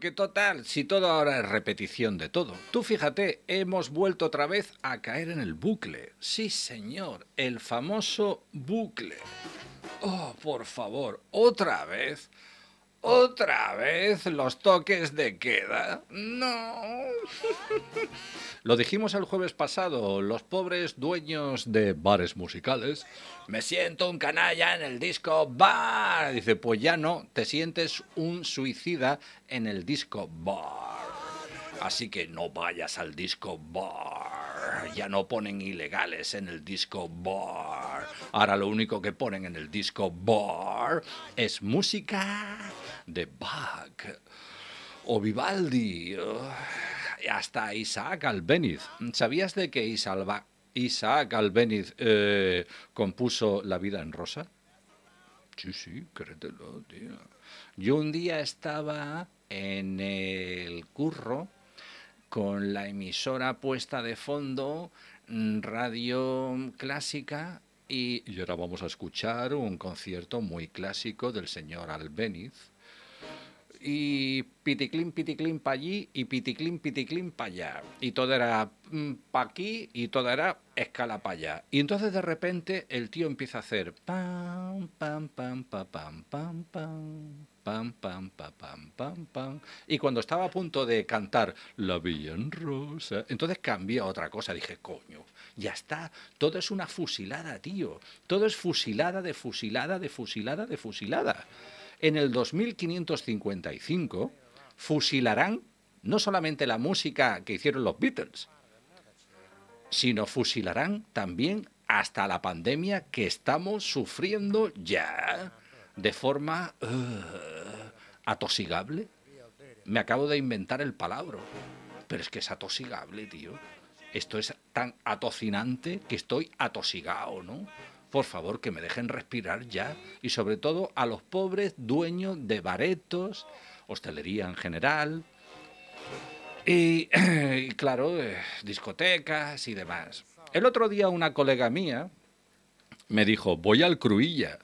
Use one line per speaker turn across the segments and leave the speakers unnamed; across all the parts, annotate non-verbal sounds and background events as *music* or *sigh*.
porque total, si todo ahora es repetición de todo. Tú fíjate, hemos vuelto otra vez a caer en el bucle. Sí, señor, el famoso bucle. Oh, por favor, otra vez. Oh. Otra vez los toques de queda. No. *laughs* Lo dijimos el jueves pasado, los pobres dueños de bares musicales. Me siento un canalla en el disco bar. Dice, pues ya no, te sientes un suicida en el disco bar. Así que no vayas al disco bar. Ya no ponen ilegales en el disco bar. Ahora lo único que ponen en el disco bar es música de Bach o Vivaldi, eh, hasta Isaac Albeniz. ¿Sabías de que Isaac Albeniz eh, compuso La vida en rosa? Sí, sí, créetelo, tío. Yo un día estaba en el curro con la emisora puesta de fondo, mm, radio clásica, y, y ahora vamos a escuchar un concierto muy clásico del señor Albeniz y piticlín, piticlín pa allí y piticlín, piticlín pa allá. Y todo era mm, pa aquí y todo era escala pa allá. Y entonces de repente el tío empieza a hacer pam, pam, pam, pam, pam, pam, pam. Pam, pam, pam, pam, pam, pam. Y cuando estaba a punto de cantar La Villa en Rosa, entonces cambia a otra cosa. Dije, coño, ya está. Todo es una fusilada, tío. Todo es fusilada de fusilada de fusilada de fusilada en el 2555 fusilarán no solamente la música que hicieron los Beatles, sino fusilarán también hasta la pandemia que estamos sufriendo ya de forma uh, atosigable. Me acabo de inventar el palabra, pero es que es atosigable, tío. Esto es tan atocinante que estoy atosigado, ¿no? por favor que me dejen respirar ya y sobre todo a los pobres dueños de baretos, hostelería en general y, *clears throat* claro, eh, discotecas y demás. El otro día una colega mía me dijo, voy al Cruilla.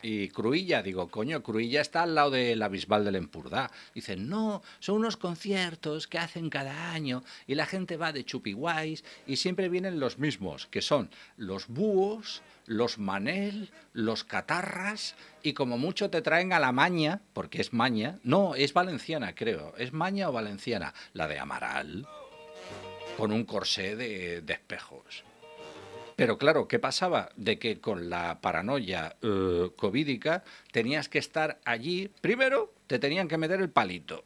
Y Cruilla, digo, coño, Cruilla está al lado de la Bisbal del Empurdá. Dice, no, son unos conciertos que hacen cada año y la gente va de chupiguays y siempre vienen los mismos, que son los búhos, los Manel, los Catarras y como mucho te traen a la Maña, porque es Maña, no, es valenciana creo, es Maña o valenciana, la de Amaral, con un corsé de, espejos. Pero claro, ¿qué pasaba? De que con la paranoia eh, covídica tenías que estar allí, primero te tenían que meter el palito,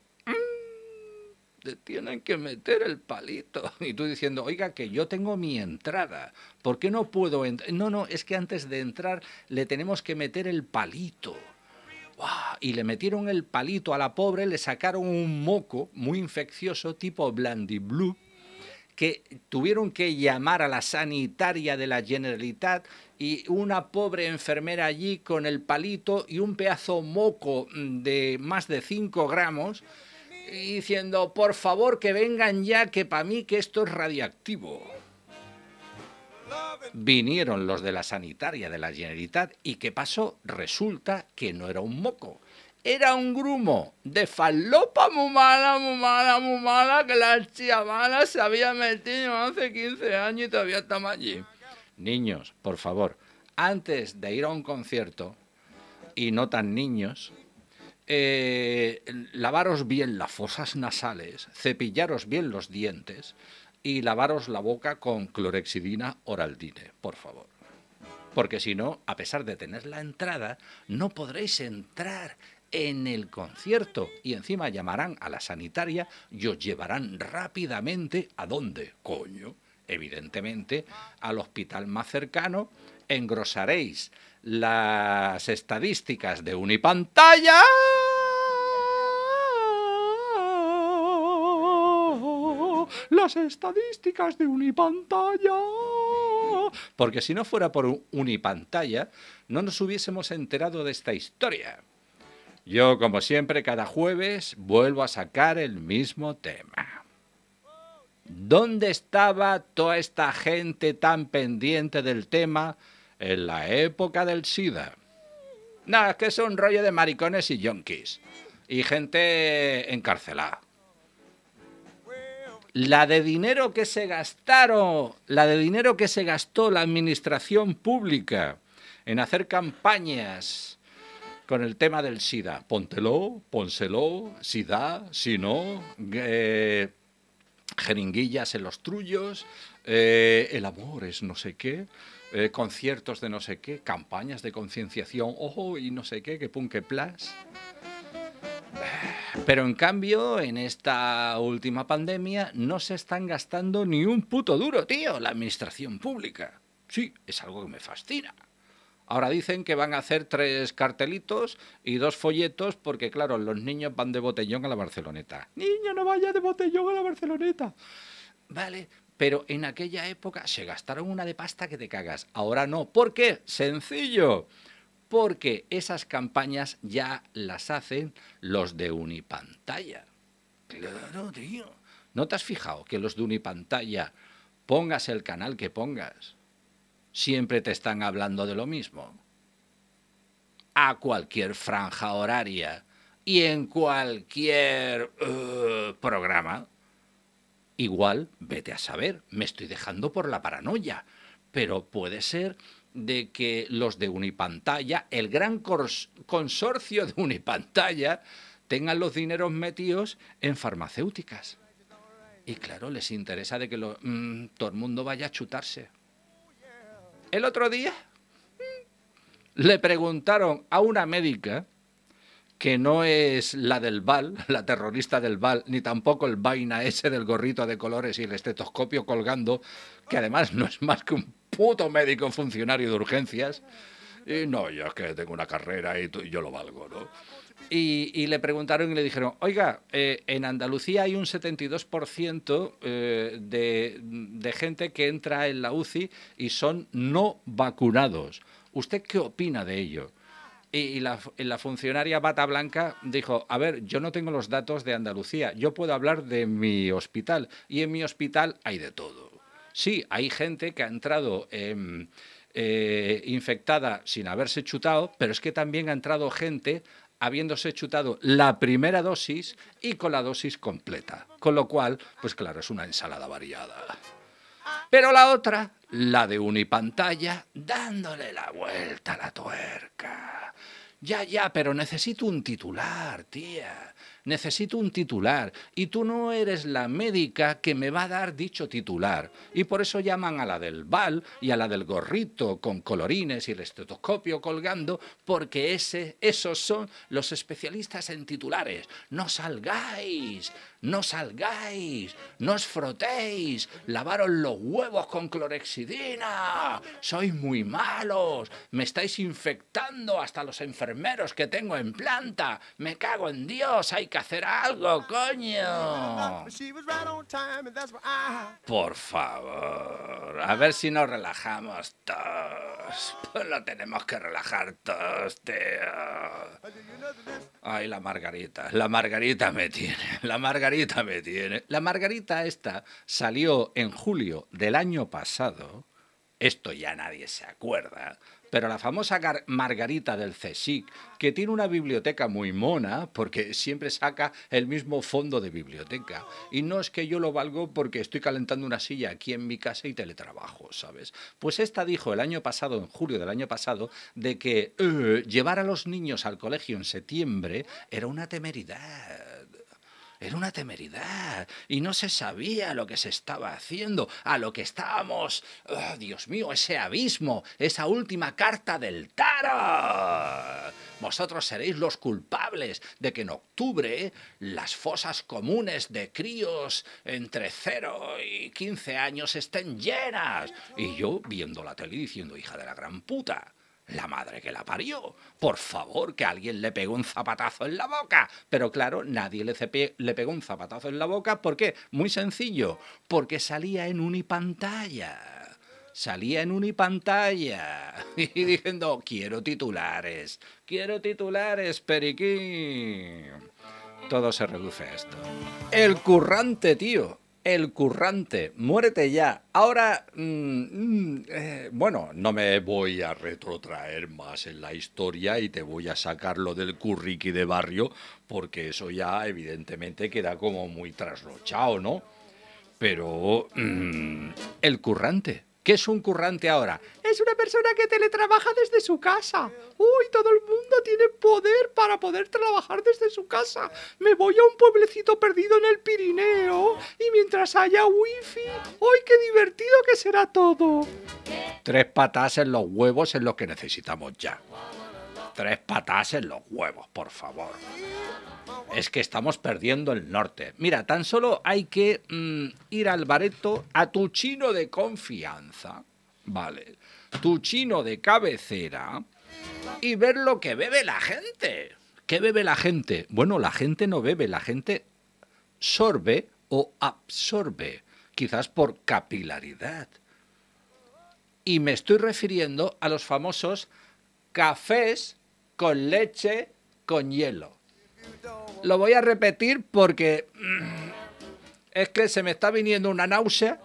tienen que meter el palito. *laughs* Y tú diciendo, oiga, que yo tengo mi entrada, ¿por qué no puedo entrar? No, no, es que antes de entrar le tenemos que meter el palito. Y le metieron el palito a la pobre, le sacaron un moco muy infeccioso tipo Blandy Blue, que tuvieron que llamar a la sanitaria de la Generalitat y una pobre enfermera allí con el palito y un pedazo moco de más de 5 gramos diciendo, por favor que vengan ya, que para mí que esto es radiactivo. Vinieron los de la sanitaria de la Generalitat y ¿qué pasó? Resulta que no era un moco, era un grumo de falopa muy mala, muy mala, muy mala, que la mala se había metido hace 15 años y todavía está allí. Niños, por favor, antes de ir a un concierto, y no tan niños, eh, lavaros bien las fosas nasales, cepillaros bien los dientes y lavaros la boca con clorexidina oraldine, por favor. Porque si no, a pesar de tener la entrada, no podréis entrar en el concierto y encima llamarán a la sanitaria y os llevarán rápidamente a dónde, coño, evidentemente, al hospital más cercano, engrosaréis las estadísticas de Unipantalla. Las estadísticas de Unipantalla. Porque si no fuera por Unipantalla, no nos hubiésemos enterado de esta historia. Yo, como siempre, cada jueves vuelvo a sacar el mismo tema. ¿Dónde estaba toda esta gente tan pendiente del tema en la época del SIDA. Nada, es que es un rollo de maricones y yonkis. Y gente encarcelada. La de dinero que se gastaron, la de dinero que se gastó la administración pública en hacer campañas con el tema del SIDA. Póntelo, pónselo, SIDA, da, si no, eh, jeringuillas en los trullos, eh, el amor es no sé qué. Eh, conciertos de no sé qué, campañas de concienciación, ojo, y no sé qué, que punk, que Pero en cambio, en esta última pandemia no se están gastando ni un puto duro, tío, la administración pública. Sí, es algo que me fascina. Ahora dicen que van a hacer tres cartelitos y dos folletos porque, claro, los niños van de botellón a la Barceloneta. Niño, no vaya de botellón a la Barceloneta. Vale, pero en aquella época se gastaron una de pasta que te cagas. Ahora no. ¿Por qué? Sencillo. Porque esas campañas ya las hacen los de Unipantalla. Claro, tío. ¿No te has fijado que los de Unipantalla, pongas el canal que pongas, siempre te están hablando de lo mismo? A cualquier franja horaria y en cualquier eh, programa Igual, vete a saber, me estoy dejando por la paranoia, pero puede ser de que los de Unipantalla, el gran consorcio de Unipantalla, tengan los dineros metidos en farmacéuticas. Y claro, les interesa de que mm, todo el mundo vaya a chutarse. El otro día mm, le preguntaron a una médica que no es la del Val, *laughs* la terrorista del Val, ni tampoco el vaina ese del gorrito de colores y el estetoscopio colgando, que además no es más que un puto médico funcionario de urgencias. Y no, yo es que tengo una carrera y, yo lo valgo, ¿no? Y, le preguntaron y le dijeron, oiga, eh, en Andalucía hay un 72% eh, de, de gente que entra en la UCI y son no vacunados. ¿Usted qué opina de ello? y, la, funcionaria Bata Blanca dijo, a ver, yo no tengo los datos de Andalucía, yo puedo hablar de mi hospital y en mi hospital hay de todo. Sí, hay gente que ha entrado em, eh, infectada sin haberse chutado, pero es que también ha entrado gente habiéndose chutado la primera dosis y con la dosis completa. Con lo cual, pues claro, es una ensalada variada. Pero la otra, la de unipantalla, dándole la vuelta a la tuerca. Ya, ya, pero necesito un titular, tía. Necesito un titular. Y tú no eres la médica que me va a dar dicho titular. Y por eso llaman a la del bal y a la del gorrito con colorines y el estetoscopio colgando, porque ese, esos son los especialistas en titulares. No salgáis, no salgáis, no os frotéis, lavaros los huevos con clorexidina, sois muy malos, me estáis infectando hasta los enfermeros que tengo en planta, me cago en Dios, hay que hacer algo, coño. Por favor, a ver si nos relajamos todos. Pues lo tenemos que relajar todos, tío. Ay, la margarita, la margarita me tiene, la margarita Margarita me tiene. La Margarita esta salió en julio del año pasado. Esto ya nadie se acuerda. Pero la famosa Margarita del CSIC, que tiene una biblioteca muy mona, porque siempre saca el mismo fondo de biblioteca. Y no es que yo lo valgo porque estoy calentando una silla aquí en mi casa y teletrabajo, ¿sabes? Pues esta dijo el año pasado, en julio del año pasado, de que eh, llevar a los niños al colegio en septiembre era una temeridad. Era una temeridad y no se sabía lo que se estaba haciendo, a lo que estábamos. Oh, Dios mío, ese abismo, esa última carta del tarot. Vosotros seréis los culpables de que en octubre las fosas comunes de críos entre 0 y 15 años estén llenas. Y yo viendo la tele diciendo, hija de la gran puta. La madre que la parió. Por favor, que alguien le pegó un zapatazo en la boca. Pero claro, nadie le, le pegó un zapatazo en la boca. ¿Por qué? Muy sencillo. Porque salía en unipantalla salía en unipantalla *laughs* y diciendo, quiero titulares, quiero titulares, Periquín. Todo se reduce a esto. El currante, tío. El currante, muérete ya. Ahora, mm, mm, eh, bueno, no me voy a retrotraer más en la historia y te voy a sacar lo del curriqui de barrio, porque eso ya evidentemente queda como muy traslochado, ¿no? Pero mm, el currante, ¿Qué es un currante ahora? Es una persona que teletrabaja desde su casa. Uy, todo el mundo tiene poder para poder trabajar desde su casa. Me voy a un pueblecito perdido en el Pirineo y mientras haya wifi, ¡uy, qué divertido que será todo! Tres patas en los huevos es lo que necesitamos ya. Tres patas en los huevos, por favor. Es que estamos perdiendo el norte. Mira, tan solo hay que mm, ir al bareto a tu chino de confianza, ¿vale? Tu chino de cabecera y ver lo que bebe la gente. ¿Qué bebe la gente? Bueno, la gente no bebe, la gente sorbe o absorbe, quizás por capilaridad. Y me estoy refiriendo a los famosos cafés con leche, con hielo. Lo voy a repetir porque mm, es que se me está viniendo una náusea.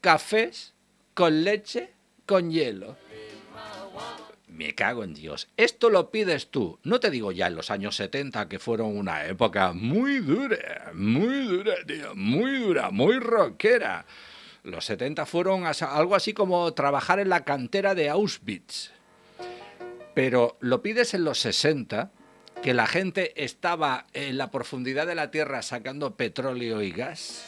Cafés con leche, con hielo. Me cago en Dios. Esto lo pides tú. No te digo ya en los años 70, que fueron una época muy dura, muy dura, muy dura, muy rockera. Los 70 fueron algo así como trabajar en la cantera de Auschwitz. Pero lo pides en los 60, que la gente estaba en la profundidad de la tierra sacando petróleo y gas.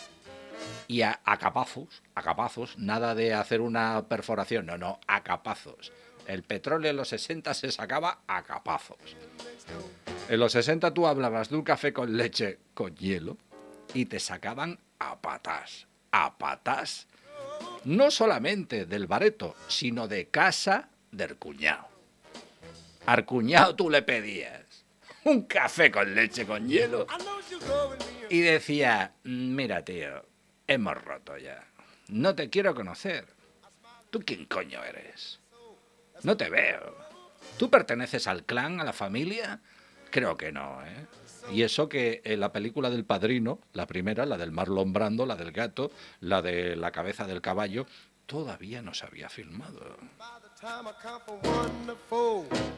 Y a, acapazos, a capazos, nada de hacer una perforación, no, no, a capazos. El petróleo en los 60 se sacaba a capazos. En los 60 tú hablabas de un café con leche, con hielo, y te sacaban a patas, a patas, no solamente del bareto, sino de casa del cuñado. Arcuñado tú le pedías un café con leche con hielo y decía, mira tío, hemos roto ya. No te quiero conocer. ¿Tú quién coño eres? No te veo. ¿Tú perteneces al clan, a la familia? Creo que no, ¿eh? Y eso que en eh, la película del padrino, la primera, la del Marlon Brando, la del gato, la de la cabeza del caballo, todavía no se había filmado.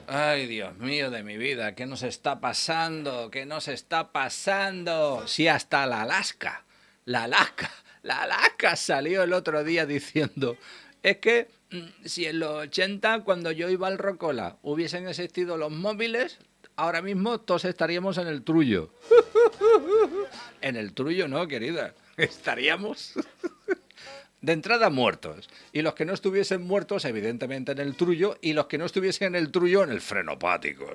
Ay, Dios mío de mi vida, ¿qué nos está pasando? ¿Qué nos está pasando? Si sí, hasta la Alaska, la Alaska, la Alaska salió el otro día diciendo, es que mm, si en los 80, cuando yo iba al Rocola, hubiesen existido los móviles, ahora mismo todos estaríamos en el trullo. *laughs* en el trullo no, querida, estaríamos *laughs* de entrada muertos, y los que no estuviesen muertos, evidentemente en el trullo, y los que no estuviesen en el trullo, en el frenopático.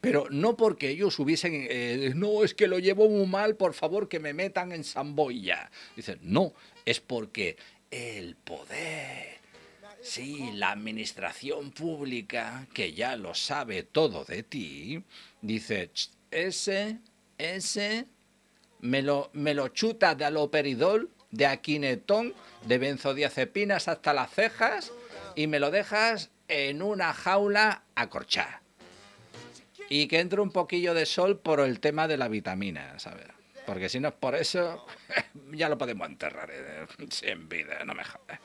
Pero no porque ellos hubiesen, eh, no, es que lo llevo muy mal, por favor que me metan en Zamboya. Dicen, no, es porque el poder, sí, la administración pública, que ya lo sabe todo de ti, dice, ese, ese, me lo, me lo chuta de aloperidol de Aquinetón, de benzodiazepinas hasta las cejas y me lo dejas en una jaula acorchada. Y que entre un poquillo de sol por el tema de la vitamina, ¿sabes? Porque si no es por eso, *laughs* ya lo podemos enterrar en ¿eh? sin vida, no me jodas,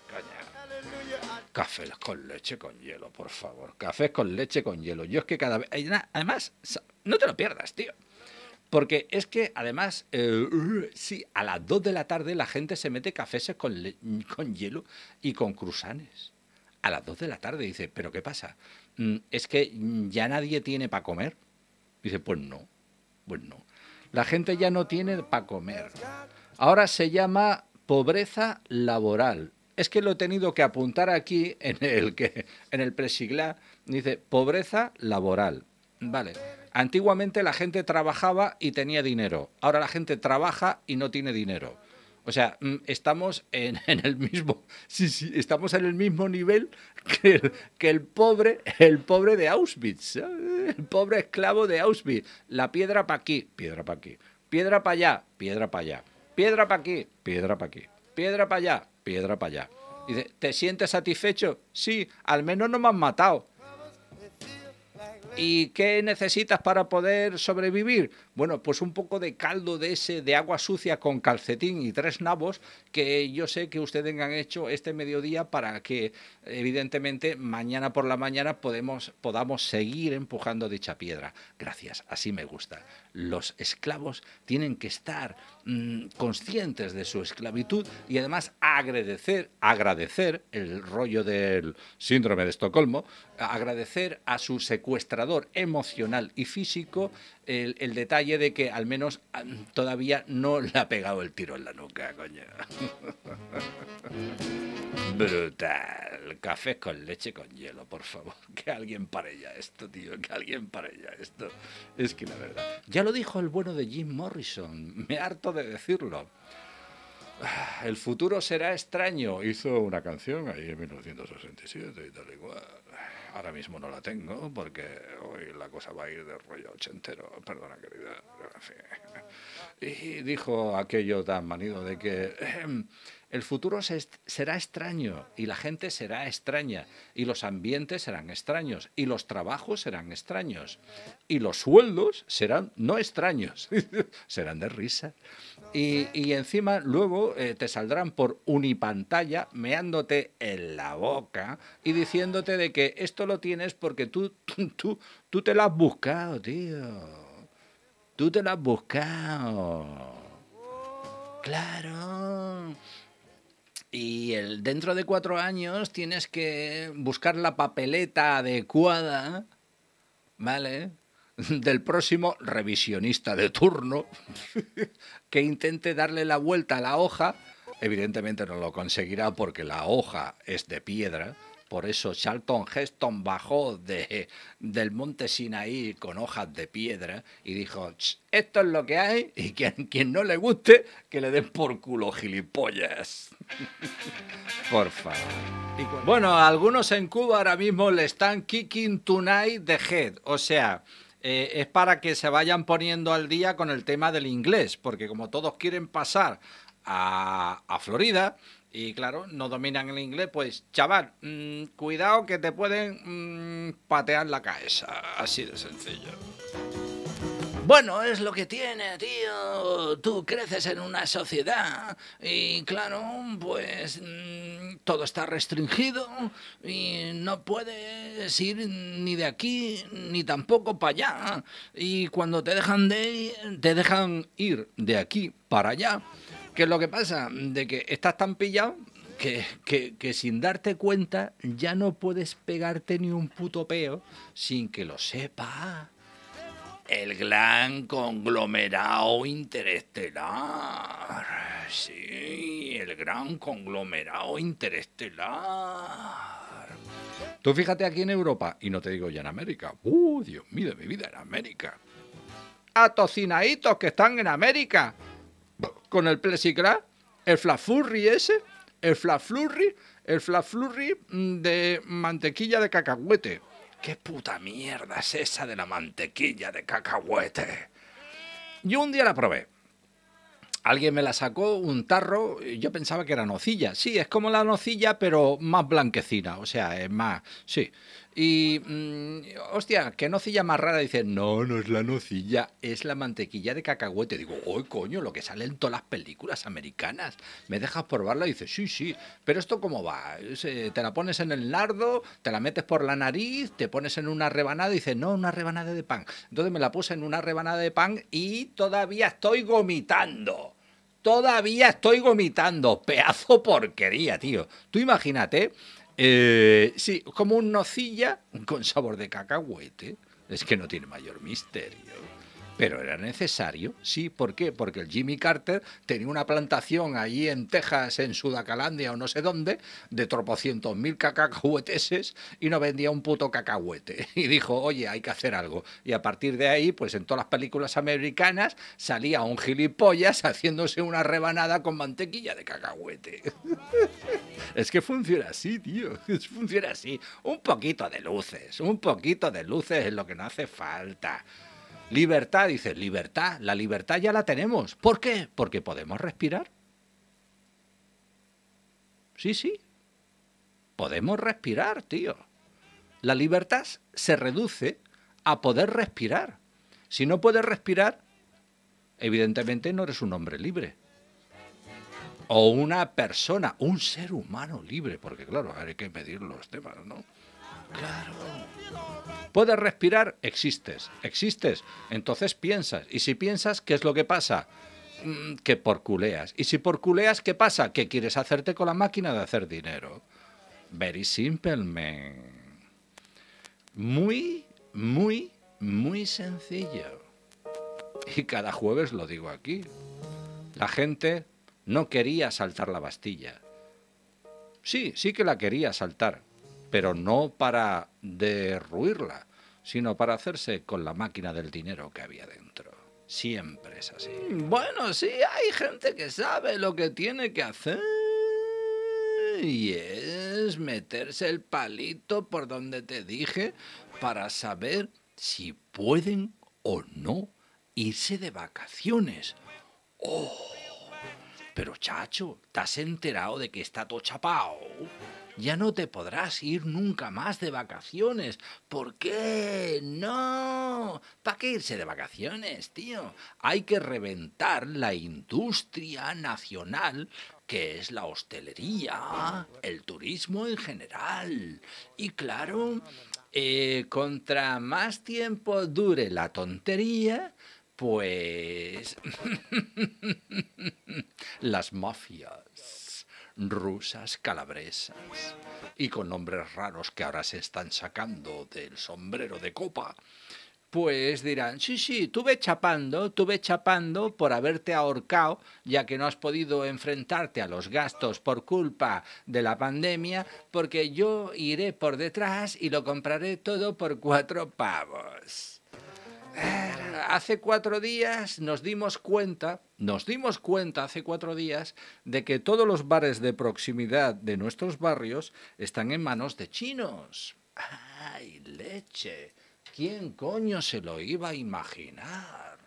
Café Cafés con leche con hielo, por favor. Café con leche con hielo. Yo es que cada vez. Además, no te lo pierdas, tío. Porque es que además, eh, sí, a las 2 de la tarde la gente se mete cafés con, con hielo y con cruzanes. A las 2 de la tarde dice, ¿pero qué pasa? Mm, ¿Es que mm, ya nadie tiene para comer? Dice, pues no, pues no. La gente ya no tiene para comer. Ahora se llama pobreza laboral. Es que lo he tenido que apuntar aquí en el que en el presigla. dice pobreza laboral. Vale. Antiguamente la gente trabajaba y tenía dinero. Ahora la gente trabaja y no tiene dinero. O sea, mm, estamos *laughs* en, el mismo, sí, estamos en el mismo nivel que el, pobre, el pobre de Auschwitz, ¿eh? el pobre esclavo de Auschwitz. La piedra para aquí, piedra para aquí, piedra para allá, piedra para allá, piedra para aquí, piedra para aquí, piedra para allá, piedra para allá. ¿te sientes satisfecho? Sí, al menos no me han matado. ¿Y qué necesitas para poder sobrevivir? Bueno, pues un poco de caldo de ese, de agua sucia con calcetín y tres nabos, que yo sé que ustedes han hecho este mediodía para que, evidentemente, mañana por la mañana podemos, podamos seguir empujando dicha piedra. Gracias, así me gusta los esclavos tienen que estar mm, conscientes de su esclavitud y además agradecer, agradecer el rollo del síndrome de Estocolmo, agradecer a su secuestrador emocional y físico el, detalle de que al menos mm, todavía no le ha pegado el tiro en la nuca, coño. *laughs* Brutal. Café con leche con hielo, por favor. *laughs* Que alguien para ella esto, tío. Que alguien para ella esto. Es que la verdad. Ya lo dijo el bueno de Jim Morrison, me harto de decirlo. El futuro será extraño. Hizo una canción ahí en 1967 y tal igual. Ahora mismo no la tengo porque hoy la cosa va a ir de rollo ochentero. Perdona, querida. Y dijo aquello tan manido de que... El futuro será extraño y la gente será extraña y los ambientes serán extraños y los trabajos serán extraños y los sueldos serán no extraños, *laughs* serán de risa. Y, encima luego eh, te saldrán por unipantalla meándote en la boca y diciéndote de que esto lo tienes porque tú, *laughs* tú, tú te lo has buscado, tío. Tú te lo has buscado. Claro. Y el, dentro de cuatro años tienes que buscar la papeleta adecuada, ¿vale? *laughs* Del próximo revisionista de turno *laughs* que intente darle la vuelta a la hoja. Evidentemente no lo conseguirá porque la hoja es de piedra por eso Charlton Heston bajó de, del monte Sinaí con hojas de piedra y dijo, esto es lo que hay y quien, quien no le guste, que le den por culo gilipollas. *laughs* por favor. Bueno, algunos en Cuba ahora mismo le están kicking tonight the head, o sea... Eh, es para que se vayan poniendo al día con el tema del inglés, porque como todos quieren pasar a, a Florida, y claro, no dominan el inglés, pues chaval, mm, cuidado que te pueden mm, patear la cabeza, así de sencillo. Bueno, es lo que tiene, tío. Tú creces en una sociedad y claro, pues mm, todo está restringido y no puedes ir ni de aquí ni tampoco para allá. Y cuando te dejan de te dejan ir de aquí para allá, ¿Qué es lo que pasa? De que estás tan pillado que, sin darte cuenta ya no puedes pegarte ni un puto peo sin que lo sepa. El gran conglomerado interestelar. Sí, el gran conglomerado interestelar. Tú fíjate aquí en Europa, y no te digo ya en América. ¡Uh, Dios mío de mi vida, en América! ¡A tocinaditos que están en América! con el plexiglas, el flafurri ese, el flafurri, el flafurri mm, de mantequilla de cacahuete. ¿Qué puta mierda es esa de la mantequilla de cacahuete? Yo un día la probé. Alguien me la sacó, un tarro, yo pensaba que era nocilla. Sí, es como la nocilla, pero más blanquecina, o sea, es más, sí. Y, mm, hostia, qué nocilla más rara. Dice, no, no es la nocilla, es la mantequilla de cacahuete. Digo, uy, coño, lo que sale en todas las películas americanas. ¿Me dejas probarla? y dices, sí, sí, pero esto cómo va? Te la pones en el nardo, te la metes por la nariz, te pones en una rebanada. Dice, no, una rebanada de pan. Entonces me la puse en una rebanada de pan y todavía estoy vomitando. todavía estoy vomitando. Pedazo porquería, tío. Tú imagínate eh, sí, como un nocilla con sabor de cacahuete. Es que no tiene mayor misterio pero era necesario, sí, ¿por qué? Porque el Jimmy Carter tenía una plantación allí en Texas, en Sudacalandia o no sé dónde, de tropocientos mil cacahueteses y no vendía un puto cacahuete. Y dijo, oye, hay que hacer algo. Y a partir de ahí, pues en todas las películas americanas salía un gilipollas haciéndose una rebanada con mantequilla de cacahuete. *laughs* es que funciona así, tío, *laughs* funciona así. Un poquito de luces, un poquito de luces es lo que no hace falta. Libertad, dices, libertad, la libertad ya la tenemos. ¿Por qué? Porque podemos respirar. Sí, sí. Podemos respirar, tío. La libertad se reduce a poder respirar. Si no puedes respirar, evidentemente no eres un hombre libre. O una persona, un ser humano libre, porque claro, hay que medir los temas, ¿no? Claro. ¿Puedes respirar? Existes, existes. Entonces piensas. Y si piensas, ¿qué es lo que pasa? Mm, que porculeas. Y si porculeas, ¿qué pasa? Que quieres hacerte con la máquina de hacer dinero. Very simple, Muy, muy, muy sencillo. Y cada jueves lo digo aquí. La gente no quería saltar la Bastilla. Sí, sí que la quería saltar, pero no para derruirla, sino para hacerse con la máquina del dinero que había dentro. Siempre es así. Bueno, sí, hay gente que sabe lo que tiene que hacer y es meterse el palito por donde te dije para saber si pueden o no irse de vacaciones. ¡Oh! Pero chacho, ¿te has enterado de que está todo chapao? ya no te podrás ir nunca más de vacaciones. ¿Por qué? No. ¿Para qué irse de vacaciones, tío? Hay que reventar la industria nacional que es la hostelería, el turismo en general. Y claro, eh, contra más tiempo dure la tontería, pues *laughs* las mafias rusas, calabresas y con nombres raros que ahora se están sacando del sombrero de copa, pues dirán, sí, sí, tuve chapando, tuve chapando por haberte ahorcado, ya que no has podido enfrentarte a los gastos por culpa de la pandemia, porque yo iré por detrás y lo compraré todo por cuatro pavos. Eh, hace cuatro días nos dimos cuenta, nos dimos cuenta hace cuatro días de que todos los bares de proximidad de nuestros barrios están en manos de chinos. ¡Ay, leche! ¿Quién coño se lo iba a imaginar?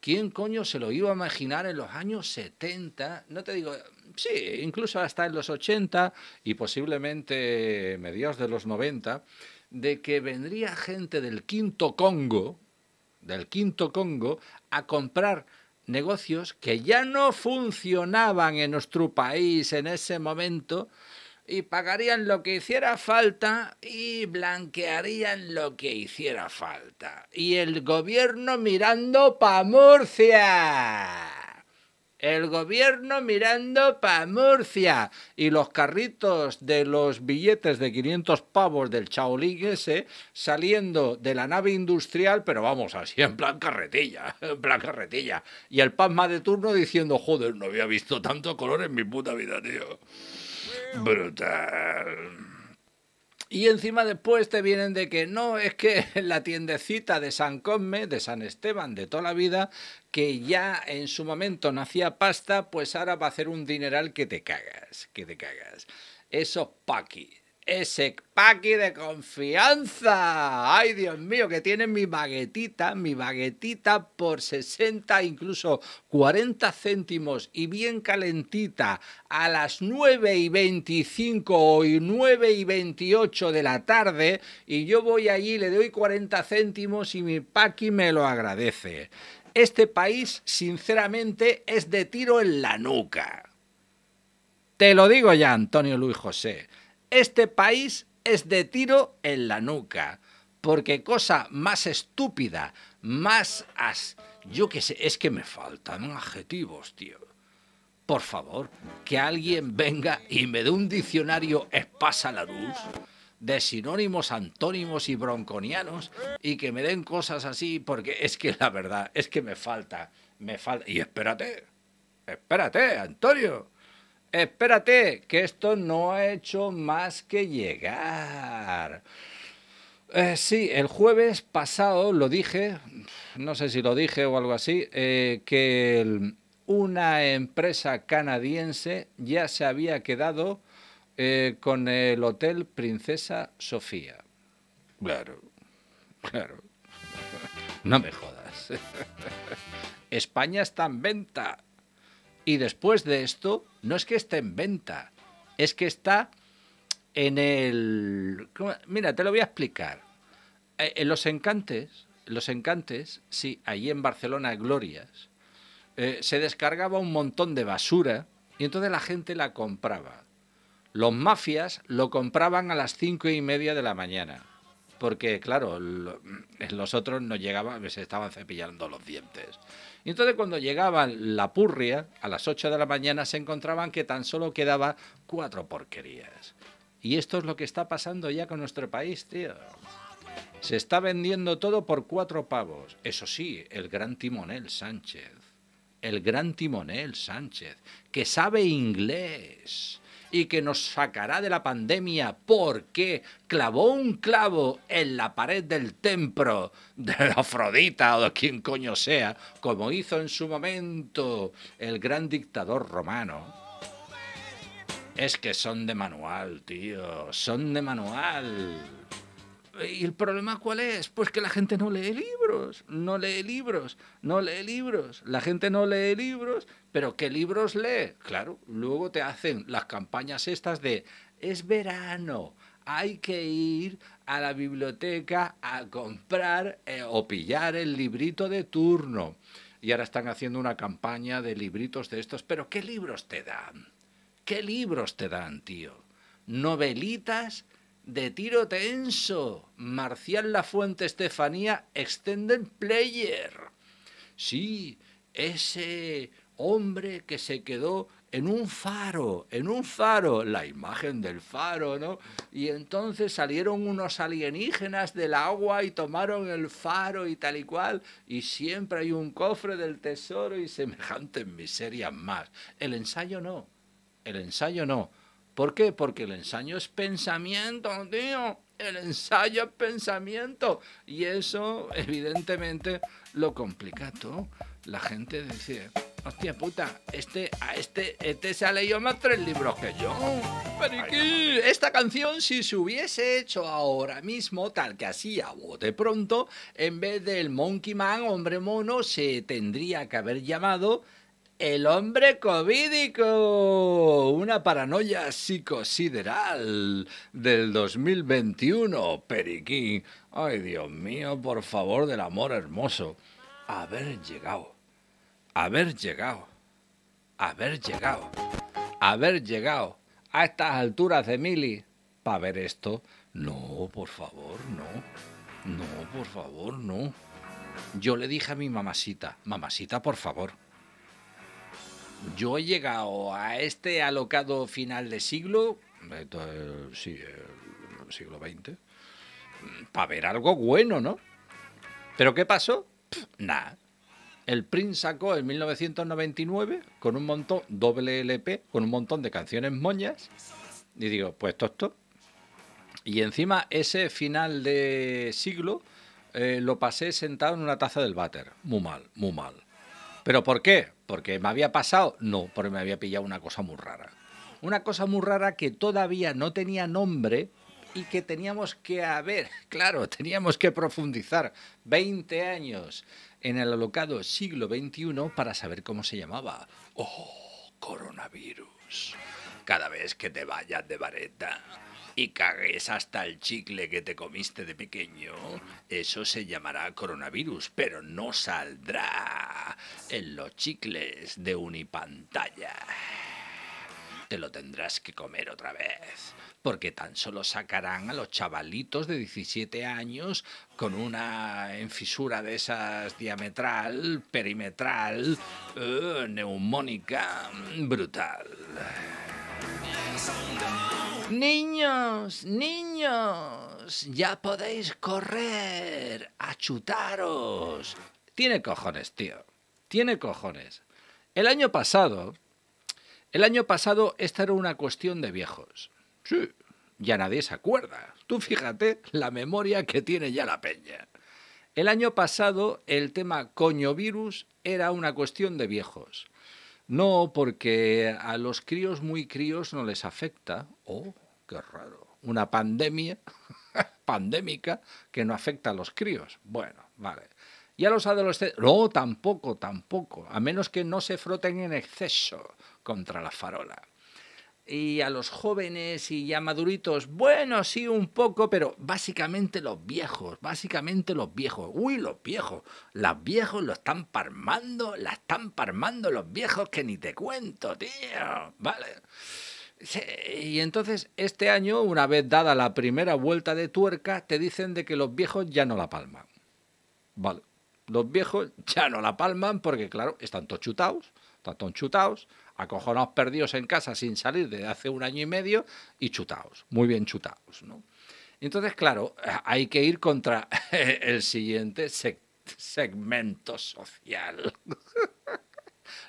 ¿Quién coño se lo iba a imaginar en los años 70? No te digo, sí, incluso hasta en los 80 y posiblemente mediados de los 90 de que vendría gente del Quinto Congo, del Quinto Congo, a comprar negocios que ya no funcionaban en nuestro país en ese momento y pagarían lo que hiciera falta y blanquearían lo que hiciera falta. Y el gobierno mirando pa' Murcia el gobierno mirando para Murcia y los carritos de los billetes de 500 pavos del Chaolín saliendo de la nave industrial, pero vamos, así en plan carretilla, *laughs* en plan carretilla. Y el más de turno diciendo, joder, no había visto tanto color en mi puta vida, tío. Brutal. Y encima después te vienen de que no, es que *laughs* la tiendecita de San Cosme, de San Esteban, de toda la vida, que ya en su momento no hacía pasta, pues ahora va a hacer un dineral que te cagas, que te cagas. Eso paquis ese paqui de confianza. Ay, Dios mío, que tiene mi baguetita, mi baguetita por 60, incluso 40 céntimos y bien calentita a las 9 y 25 o 9 y 28 de la tarde y yo voy allí, le doy 40 céntimos y mi paqui me lo agradece. Este país, sinceramente, es de tiro en la nuca. Te lo digo ya, Antonio Luis José. Este país es de tiro en la nuca. Porque cosa más estúpida, más as... Yo qué sé, es que me faltan adjetivos, tío. Por favor, que alguien venga y me dé un diccionario espasa la luz de sinónimos, antónimos y bronconianos y que me den cosas así, porque es que la verdad, es que me falta, me falta. Y espérate, espérate, Antonio. Espérate, que esto no ha hecho más que llegar. Eh, sí, el jueves pasado lo dije, no sé si lo dije o algo así, eh, que una empresa canadiense ya se había quedado eh, con el Hotel Princesa Sofía. Claro, claro. *laughs* No me jodas. *laughs* España está en venta. Y después de esto, no es que esté en venta, es que está en el... Mira, te lo voy a explicar. Eh, en los encantes, los encantes, sí, allí en Barcelona, Glorias, eh, se descargaba un montón de basura y entonces la gente la compraba. Los mafias lo compraban a las cinco y media de la mañana porque claro, los otros no llegaban, se estaban cepillando los dientes. Y entonces cuando llegaban la purria, a las 8 de la mañana se encontraban que tan solo quedaba cuatro porquerías. Y esto es lo que está pasando ya con nuestro país, tío. Se está vendiendo todo por cuatro pavos. Eso sí, el gran timonel Sánchez. El gran timonel Sánchez, que sabe inglés y que nos sacará de la pandemia porque clavó un clavo en la pared del templo de Afrodita o de quien coño sea, como hizo en su momento el gran dictador romano. Es que son de manual, tío, son de manual. ¿Y el problema cuál es? Pues que la gente no lee libros, no lee libros, no lee libros. La gente no lee libros, pero ¿qué libros lee? Claro, luego te hacen las campañas estas de es verano, hay que ir a la biblioteca a comprar eh, o pillar el librito de turno. Y ahora están haciendo una campaña de libritos de estos, pero ¿qué libros te dan? ¿Qué libros te dan, tío? Novelitas de tiro tenso. Marcial Lafuente Estefanía, extenden player. Sí, ese hombre que se quedó en un faro, en un faro, la imagen del faro, ¿no? Y entonces salieron unos alienígenas del agua y tomaron el faro y tal y cual, y siempre hay un cofre del tesoro y *laughs* semejantes miserias más. El ensayo no, el ensayo no, ¿Por qué? Porque el ensayo es pensamiento, tío. El ensayo es pensamiento. Y eso, evidentemente, lo complica todo. La gente dice, hostia puta, este, a este, este se ha leído más tres libros que yo. Esta canción, si se hubiese hecho ahora mismo, tal que así a bote pronto, en vez del Monkey Man, hombre mono, se tendría que haber llamado el hombre covídico, una paranoia psicosideral del 2021, Periquín. Ay, Dios mío, por favor, del amor hermoso. Haber llegado, haber llegado, haber llegado, haber llegado a estas alturas de Mili para ver esto. No, por favor, no. No, por favor, no. Yo le dije a mi mamacita, mamasita, por favor yo he llegado a este alocado final de siglo, eh, eh, sí, eh, siglo XX, mm, para ver algo bueno, ¿no? ¿Pero qué pasó? Nada. El Prince sacó en 1999 con un montón, doble LP, con un montón de canciones moñas. Y digo, pues esto, Y encima ese final de siglo lo pasé sentado en una taza del váter. Muy mal, muy mal. ¿Pero por qué? ¿Porque me había pasado? No, porque me había pillado una cosa muy rara. Una cosa muy rara que todavía no tenía nombre y que teníamos que haber, *laughs* claro, teníamos que profundizar 20 años en el alocado siglo XXI para saber cómo se llamaba. ¡Oh, coronavirus! Cada vez que te vayas de vareta y cagues hasta el chicle que te comiste de pequeño, eso se llamará coronavirus, pero no saldrá en los chicles de unipantalla. Te lo tendrás que comer otra vez, porque tan solo sacarán a los chavalitos de 17 años con una enfisura de esas diametral, perimetral, eh, neumónica, brutal. Niños, niños, ya podéis correr, a chutaros. Tiene cojones, tío. Tiene cojones. El año pasado, el año pasado esta era una cuestión de viejos. Sí, ya nadie se acuerda. Tú fíjate la memoria que tiene ya la peña. El año pasado el tema coño virus era una cuestión de viejos. No, porque a los críos muy críos no les afecta. ¿o? qué raro, una pandemia *laughs* pandémica que no afecta a los críos. Bueno, vale. Y a los adolescentes, no, tampoco, tampoco, a menos que no se froten en exceso contra la farola. Y a los jóvenes y ya maduritos, bueno, sí, un poco, pero básicamente los viejos, básicamente los viejos. Uy, los viejos, los viejos lo están parmando, la están parmando los viejos que ni te cuento, tío. Vale. Y entonces este año, una vez dada la primera vuelta de tuerca, te dicen de que los viejos ya no la palman. Vale, los viejos ya no la palman porque, claro, están todos chutaos, están todos chutados, acojonados perdidos en casa sin salir desde hace un año y medio y chutados, muy bien chutados, ¿no? Entonces, claro, hay que ir contra *laughs* el siguiente segmento social. *laughs*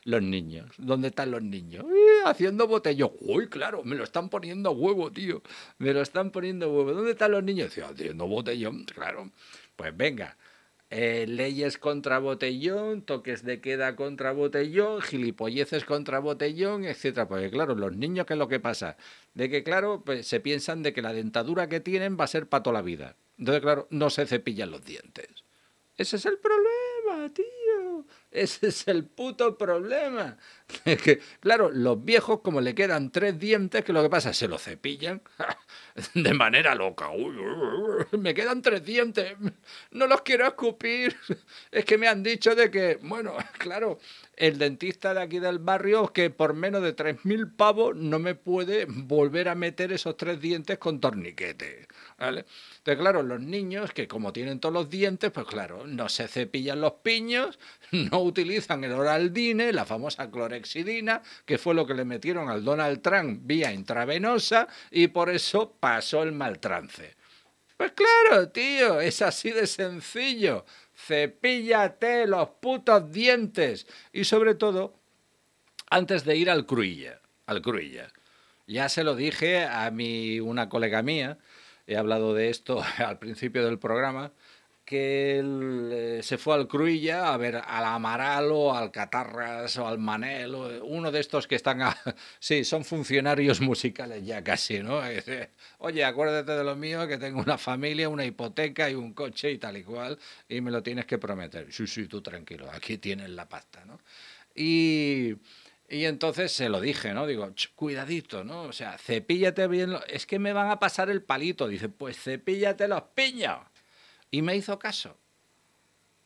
los niños. ¿Dónde están los niños? Eh, haciendo botellón. Uy, claro, me lo están poniendo a huevo, tío. Me lo están poniendo a huevo. ¿Dónde están los niños? haciendo botellón, claro. Pues venga. Eh, leyes contra botellón, toques de queda contra botellón, gilipolleces contra botellón, etc. Porque claro, los niños, ¿qué es lo que pasa? De que, claro, pues, se piensan de que la dentadura que tienen va a ser para toda la vida. Entonces, claro, no se cepillan los dientes. Ese es el problema, tío. Ese es el puto problema. *laughs* Es que, claro, los viejos, como le quedan tres dientes, que lo que pasa se los cepillan *laughs* de manera loca. me quedan tres dientes, no los quiero escupir. *laughs* Es que me han dicho de que, bueno, claro, el dentista de aquí del barrio que por menos de 3.000 pavos no me puede volver a meter esos tres dientes con torniquete. ¿vale? Entonces, claro, los niños que como tienen todos los dientes, pues claro, no se cepillan los piños, no utilizan el oraldine, la famosa clorexidina, que fue lo que le metieron al Donald Trump vía intravenosa y por eso pasó el mal trance. Pues claro, tío, es así de sencillo. Cepíllate los putos dientes y sobre todo antes de ir al Cruilla, al Cruilla. Ya se lo dije a una colega mía, he hablado de esto *laughs* al principio del programa, que él eh, se fue al Cruilla a ver al Amaral al Catarras o al Manel, eh, uno de estos que están, *laughs* sí, son funcionarios musicales ya casi, ¿no? *laughs* Oye, acuérdate de lo mío, que tengo una familia, una hipoteca y un coche y tal y cual, y me lo tienes que prometer. Sí, sí, tú tranquilo, aquí tienes la pasta, ¿no? Y... Y entonces se lo dije, ¿no? Digo, cuidadito, ¿no? O sea, cepíllate bien. Es que me van a pasar el palito. Dice, pues cepíllate los piños. Y me hizo caso.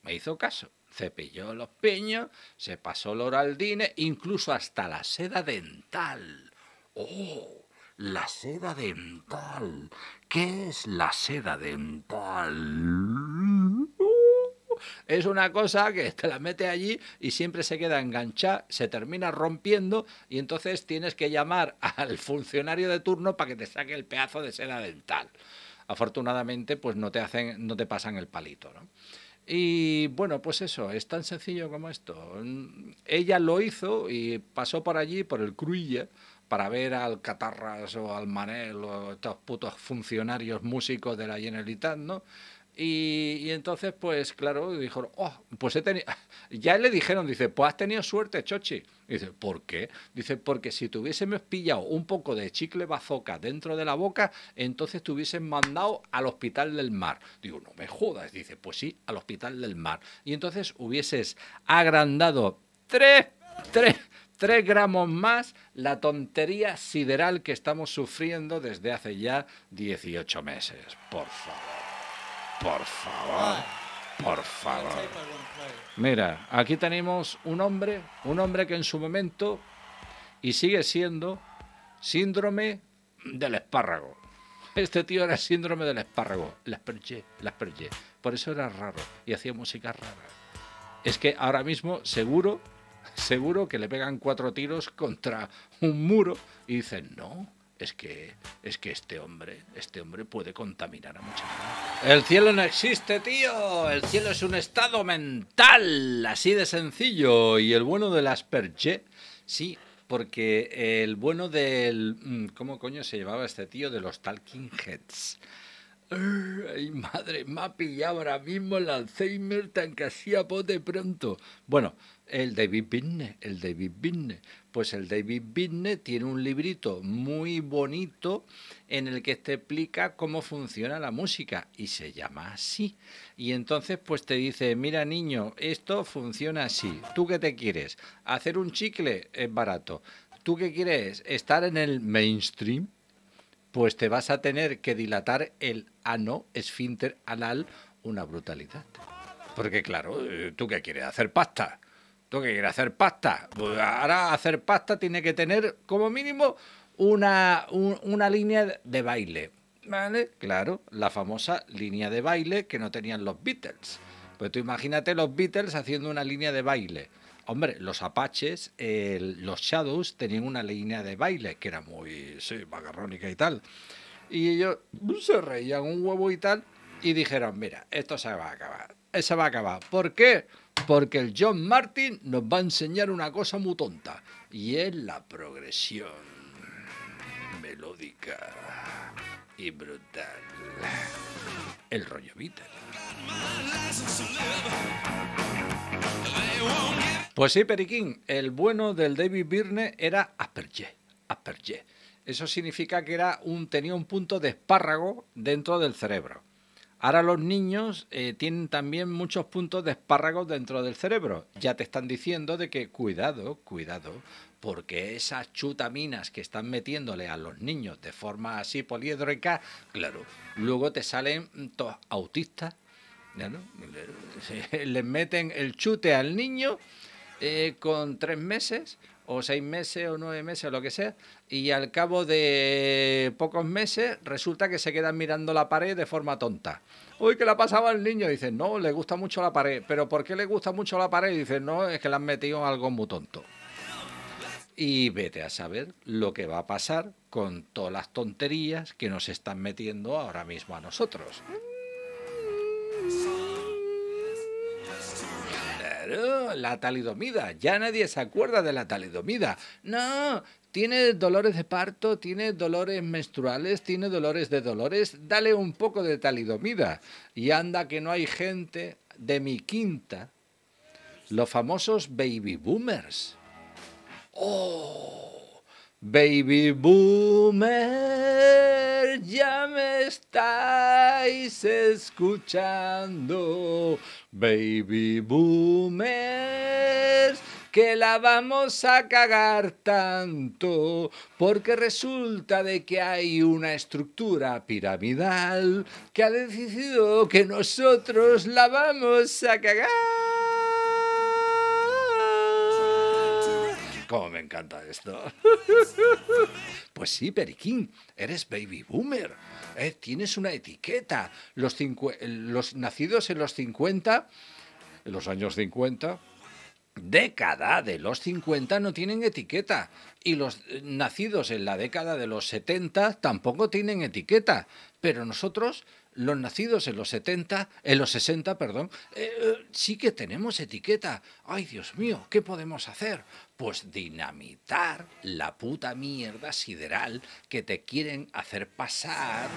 Me hizo caso. Cepilló los peños, se pasó el oraldine, incluso hasta la seda dental. ¡Oh! La seda dental. ¿Qué es la seda dental? Es una cosa que te la mete allí y siempre se queda enganchada, se termina rompiendo y entonces tienes que llamar al funcionario de turno para que te saque el pedazo de seda dental afortunadamente pues no te hacen, no te pasan el palito. ¿no? Y bueno, pues eso, es tan sencillo como esto. Ella lo hizo y pasó por allí, por el Cruille para ver al Catarras o al Manel o estos putos funcionarios músicos de la Generalitat, ¿no? Y, entonces, pues claro, dijo, oh, pues he tenido, *laughs* ya le dijeron, dice, pues has tenido suerte, Chochi, Dice, ¿por qué? Dice, porque si te hubiésemos pillado un poco de chicle bazoca dentro de la boca, entonces te hubiesen mandado al hospital del mar. Digo, no me jodas. Dice, pues sí, al hospital del mar. Y entonces hubieses agrandado tres, tres, tres gramos más la tontería sideral que estamos sufriendo desde hace ya 18 meses. Por favor. Por favor. Por favor. Mira, aquí tenemos un hombre, un hombre que en su momento y sigue siendo síndrome del espárrago. Este tío era síndrome del espárrago. Las perché, las perché. Por eso era raro y hacía música rara. Es que ahora mismo seguro, seguro que le pegan cuatro tiros contra un muro y dicen, no, es que, es que este hombre, este hombre puede contaminar a mucha gente. El cielo no existe, tío. El cielo es un estado mental, así de sencillo. Y el bueno de las Perche... sí, porque el bueno del... Mm, ¿Cómo coño se llamaba este tío? De los Talking Heads. Ay, madre, me ha pillado ahora mismo el Alzheimer tan que hacía pote pronto. Bueno, el David Binne, el David Binne pues el David Bidney tiene un librito muy bonito en el que te explica cómo funciona la música y se llama así. Y entonces pues te dice, mira niño, esto funciona así. ¿Tú qué te quieres? ¿Hacer un chicle? Es barato. ¿Tú qué quieres? ¿Estar en el mainstream? Pues te vas a tener que dilatar el ano, esfínter, anal, una brutalidad. Porque claro, eh, ¿tú qué quieres? ¿Hacer pasta? Tú que quieres hacer pasta. Pues ahora hacer pasta tiene que tener como mínimo una, una línea de baile. ¿Vale? Claro, la famosa línea de baile que no tenían los Beatles. Pues tú imagínate los Beatles haciendo una línea de baile. Hombre, los Apaches, los Shadows tenían una línea de baile que era muy, sí, macarrónica y tal. Y ellos se reían un huevo y tal y dijeron, mira, esto se va a acabar. Se va a acabar. ¿Por qué? porque el John Martin nos va a enseñar una cosa muy tonta, y es la progresión melódica y brutal. El rollo vital. Pues sí, Periquín, el bueno del David Byrne era Asperger, Asperger. Eso significa que era un, tenía un punto de espárrago dentro del cerebro. Ahora los niños eh, tienen también muchos puntos de espárragos dentro del cerebro. Ya te están diciendo de que cuidado, cuidado, porque esas chutaminas que están metiéndole a los niños de forma así poliedroica, claro, luego te salen todos autistas, ¿no? *laughs* Les meten el chute al niño eh, con tres meses o seis meses o nueve meses o lo que sea, y al cabo de pocos meses resulta que se quedan mirando la pared de forma tonta. Uy, que la pasaba el niño. Dicen, no, le gusta mucho la pared. ¿Pero por qué le gusta mucho la pared? Dicen, no, es que le han metido algo muy tonto. Y vete a saber lo que va a pasar con todas las tonterías que nos están metiendo ahora mismo a nosotros. la talidomida. Ya nadie se acuerda de la talidomida. No, tiene dolores de parto, tiene dolores menstruales, tiene dolores de dolores. Dale un poco de talidomida. Y anda que no hay gente de mi quinta. Los famosos baby boomers. ¡Oh! Baby Boomer, ya me estáis escuchando. Baby boomer, que la vamos a cagar tanto, porque resulta de que hay una estructura piramidal que ha decidido que nosotros la vamos a cagar. Cómo me encanta esto. Pues sí, Periquín, eres baby boomer. ¿eh? tienes una etiqueta. Los, los nacidos en los 50, en los años 50, década de los 50 no tienen etiqueta y los nacidos en la década de los 70 tampoco tienen etiqueta, pero nosotros los nacidos en los 70, en los 60, perdón, eh, eh, sí que tenemos etiqueta. Ay, Dios mío, ¿qué podemos hacer? Pues dinamitar la puta mierda sideral que te quieren hacer pasar.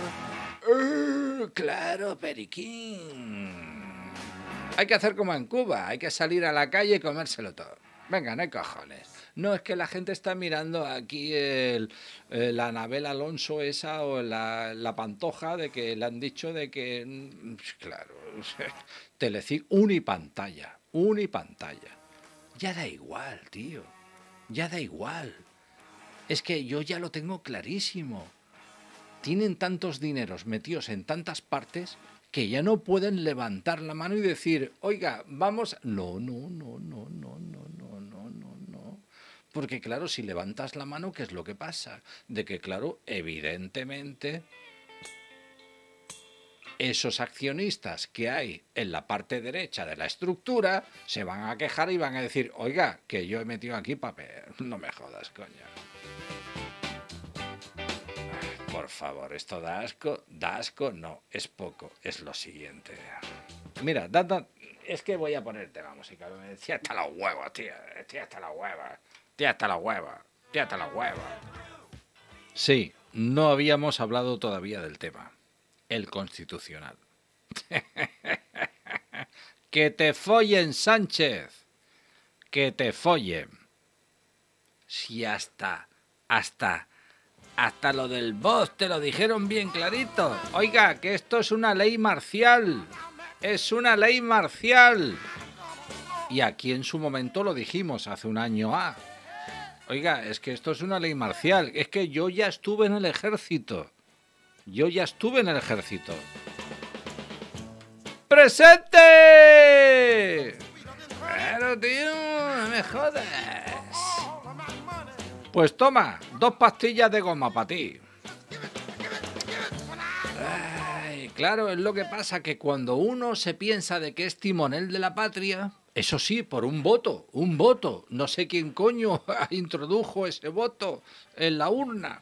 ¡Uh, claro, Periquín. Hay que hacer como en Cuba, hay que salir a la calle y comérselo todo. Venga, no hay cojones no, es que la gente está mirando aquí eh, la Anabel Alonso esa o la, la, Pantoja de que le han dicho de que, mm, pues claro, Telecinco, unipantalla, unipantalla. Ya da igual, tío, ya da igual. Es que yo ya lo tengo clarísimo. Tienen tantos dineros metidos en tantas partes que ya no pueden levantar la mano y decir, oiga, vamos... No, no, no, no, no, no, porque claro, si levantas la mano, ¿qué es lo que pasa? De que claro, evidentemente esos accionistas que hay en la parte derecha de la estructura se van a quejar y van a decir, oiga, que yo he metido aquí papel, no me jodas, coño. Por favor, esto da asco, da asco, no, es poco, es lo siguiente. Mira, da, es que voy a ponerte la música. me decía hasta los huevos, tío, estoy hasta los Tía hasta la hueva, tía hasta la hueva. Sí, no habíamos hablado todavía del tema. El constitucional. *laughs* que te follen, Sánchez. Que te follen. Si hasta, hasta, hasta lo del voz te lo dijeron bien clarito. Oiga, que esto es una ley marcial. Es una ley marcial. Y aquí en su momento lo dijimos hace un año. Ah, Oiga, es que esto es una ley marcial. Es que yo ya estuve en el ejército. Yo ya estuve en el ejército. ¡Presente! Pero tío, me jodas. Pues toma, dos pastillas de goma para ti. claro, es lo que pasa que cuando uno se piensa de que es timonel de la patria, eso sí, por un voto, un voto. No sé quién coño *laughs* introdujo ese voto en la urna.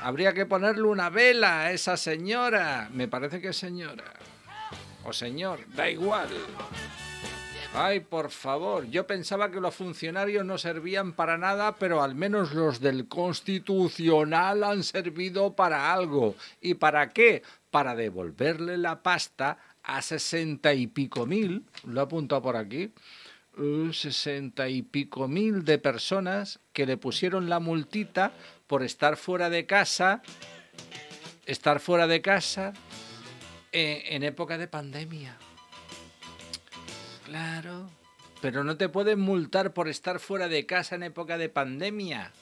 Habría que ponerle una vela a esa señora. Me parece que es señora. O señor, da igual. Ay, por favor, yo pensaba que los funcionarios no servían para nada, pero al menos los del Constitucional han servido para algo. ¿Y para qué? Para devolverle la pasta a sesenta y pico mil, lo he apuntado por aquí, eh, sesenta y pico mil de personas que le pusieron la multita por estar fuera de casa, estar fuera de casa en, eh, en época de pandemia. Claro, pero no te pueden multar por estar fuera de casa en época de pandemia.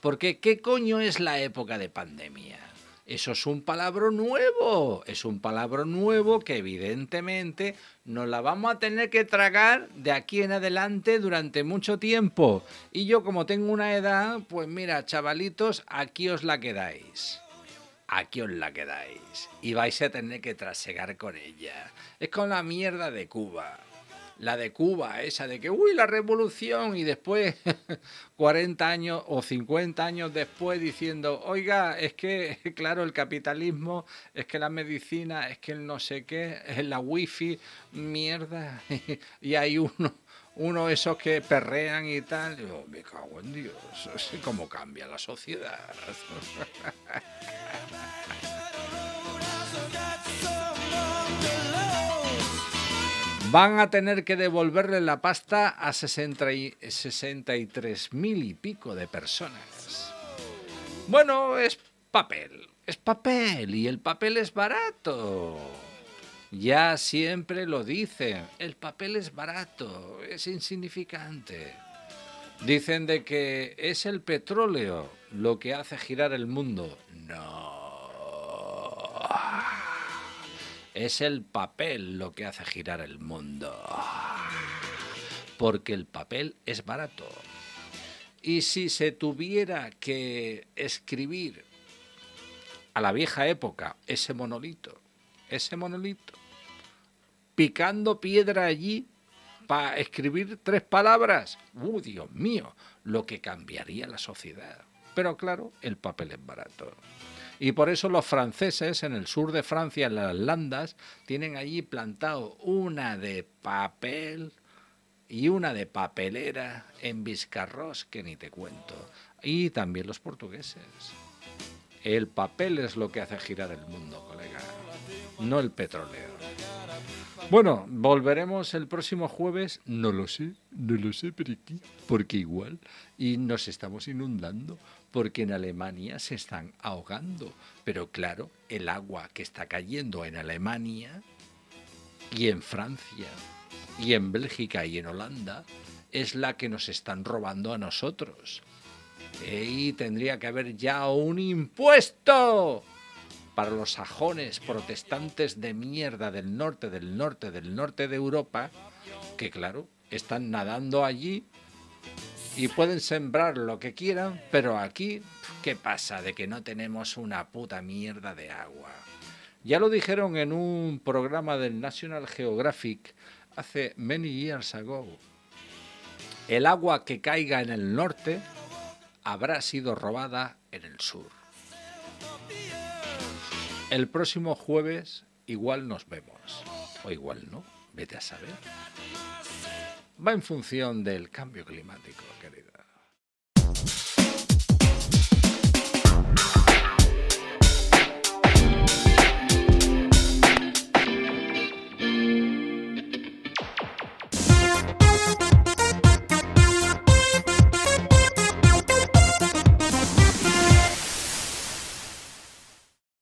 Porque ¿qué coño es la época de pandemia? Eso es un palabra nuevo, es un palabra nuevo que evidentemente nos la vamos a tener que tragar de aquí en adelante durante mucho tiempo. Y yo como tengo una edad, pues mira, chavalitos, aquí os la quedáis aquí os la quedáis y vais a tener que trasegar con ella. Es con la mierda de Cuba la de Cuba, esa de que, uy, la revolución, y después, 40 *laughs* años o 50 años después, diciendo, oiga, es que, *laughs* claro, el capitalismo, es que la medicina, es que el no sé qué, es la wifi, mierda, *laughs* y hay uno. Uno de esos que perrean y tal, me cago en Dios, cómo cambia la sociedad. Van a tener que devolverle la pasta a 63 mil y pico de personas. Bueno, es papel, es papel y el papel es barato. Ya siempre lo dicen, el papel es barato, es insignificante. Dicen de que es el petróleo lo que hace girar el mundo. No. Es el papel lo que hace girar el mundo. Porque el papel es barato. Y si se tuviera que escribir a la vieja época ese monolito, ese monolito, picando piedra allí para escribir tres palabras, ¡uh, Dios mío! Lo que cambiaría la sociedad. Pero claro, el papel es barato. Y por eso los franceses en el sur de Francia, en las landas, tienen allí plantado una de papel y una de papelera en Vizcarros que ni te cuento. Y también los portugueses. El papel es lo que hace girar el mundo, colega, no el petróleo. Bueno, volveremos el próximo jueves, no lo sé, no lo sé, pero aquí, porque igual, y nos estamos inundando, porque en Alemania se están ahogando, pero claro, el agua que está cayendo en Alemania y en Francia y en Bélgica y en Holanda es la que nos están robando a nosotros. Y tendría que haber ya un impuesto para los sajones protestantes de mierda del norte, del norte, del norte de Europa, que claro, están nadando allí y pueden sembrar lo que quieran, pero aquí, ¿qué pasa de que no tenemos una puta mierda de agua? Ya lo dijeron en un programa del National Geographic hace many years ago. El agua que caiga en el norte habrá sido robada en el sur. El próximo jueves igual nos vemos, o igual no, vete a saber. Va en función del cambio climático, querido.